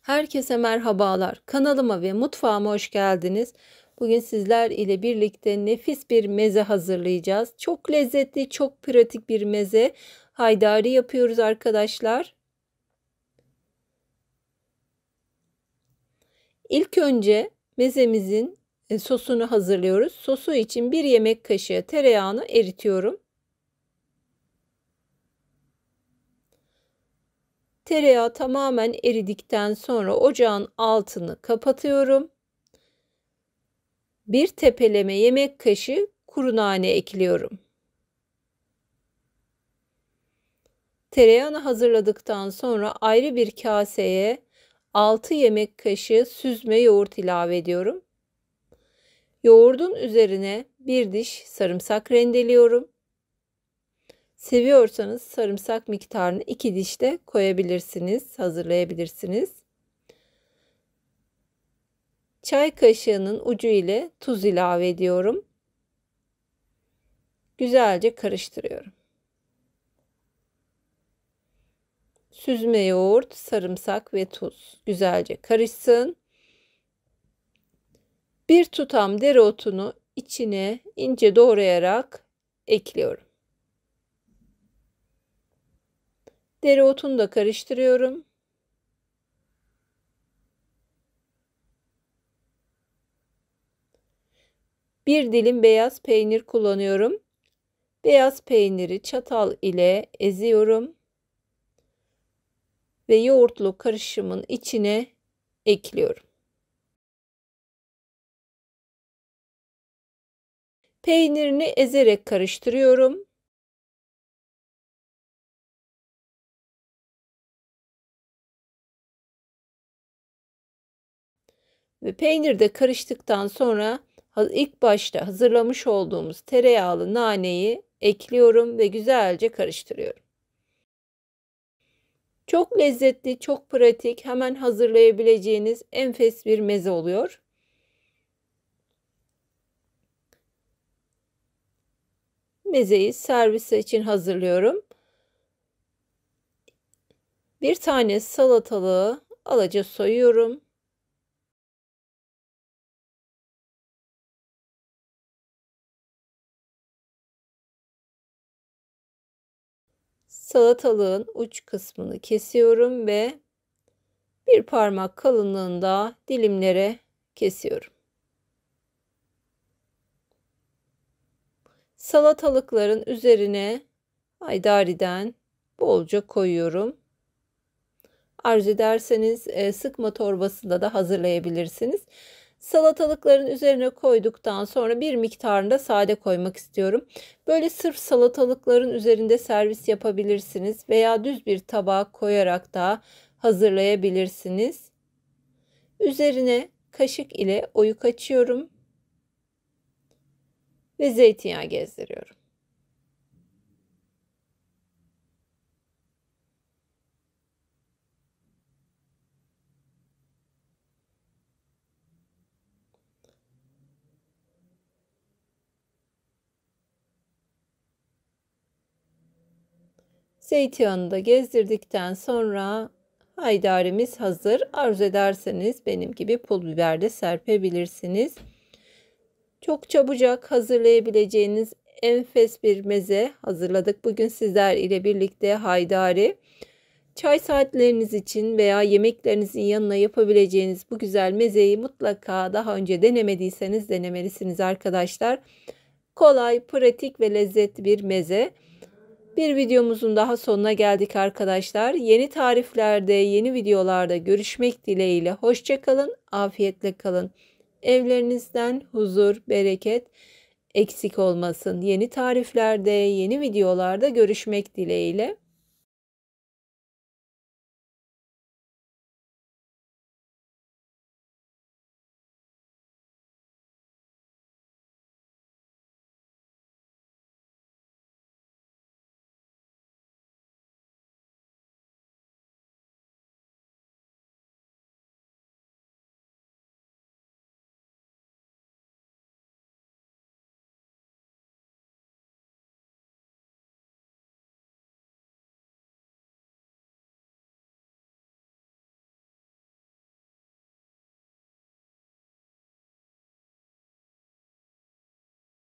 Herkese merhabalar. Kanalıma ve mutfağıma hoş geldiniz. Bugün sizler ile birlikte nefis bir meze hazırlayacağız. Çok lezzetli, çok pratik bir meze. Haydari yapıyoruz arkadaşlar. İlk önce mezemizin e, sosunu hazırlıyoruz. Sosu için 1 yemek kaşığı tereyağını eritiyorum. Tereyağı tamamen eridikten sonra ocağın altını kapatıyorum. Bir tepeleme yemek kaşığı kuru nane ekliyorum. Tereyağını hazırladıktan sonra ayrı bir kaseye 6 yemek kaşığı süzme yoğurt ilave ediyorum. Yoğurdun üzerine bir diş sarımsak rendeliyorum. Seviyorsanız sarımsak miktarını iki diş de koyabilirsiniz, hazırlayabilirsiniz. Çay kaşığının ucu ile tuz ilave ediyorum. Güzelce karıştırıyorum. Süzme yoğurt, sarımsak ve tuz güzelce karışsın. Bir tutam dereotunu içine ince doğrayarak ekliyorum. Dereotunu da karıştırıyorum. Bir dilim beyaz peynir kullanıyorum. Beyaz peyniri çatal ile eziyorum. Ve yoğurtlu karışımın içine ekliyorum. Peynirini ezerek karıştırıyorum. Ve Peynir de karıştıktan sonra ilk başta hazırlamış olduğumuz tereyağlı naneyi ekliyorum ve güzelce karıştırıyorum. Çok lezzetli, çok pratik, hemen hazırlayabileceğiniz enfes bir meze oluyor. Mezeyi servis için hazırlıyorum. Bir tane salatalığı alaca soyuyorum. salatalığın uç kısmını kesiyorum ve bir parmak kalınlığında dilimlere kesiyorum. Salatalıkların üzerine haydariden bolca koyuyorum. Arzu ederseniz e, sıkma torbasında da hazırlayabilirsiniz. Salatalıkların üzerine koyduktan sonra bir miktarını da sade koymak istiyorum. Böyle sırf salatalıkların üzerinde servis yapabilirsiniz veya düz bir tabağa koyarak da hazırlayabilirsiniz. Üzerine kaşık ile oyuk açıyorum ve zeytinyağı gezdiriyorum. Zeytinyağını da gezdirdikten sonra haydarimiz hazır. Arzu ederseniz benim gibi pul biber de serpebilirsiniz. Çok çabucak hazırlayabileceğiniz enfes bir meze hazırladık. Bugün sizler ile birlikte haydari. Çay saatleriniz için veya yemeklerinizin yanına yapabileceğiniz bu güzel mezeyi mutlaka daha önce denemediyseniz denemelisiniz arkadaşlar. Kolay, pratik ve lezzetli bir meze. Bir videomuzun daha sonuna geldik arkadaşlar. Yeni tariflerde, yeni videolarda görüşmek dileğiyle. Hoşçakalın, afiyetle kalın. Evlerinizden huzur, bereket eksik olmasın. Yeni tariflerde, yeni videolarda görüşmek dileğiyle.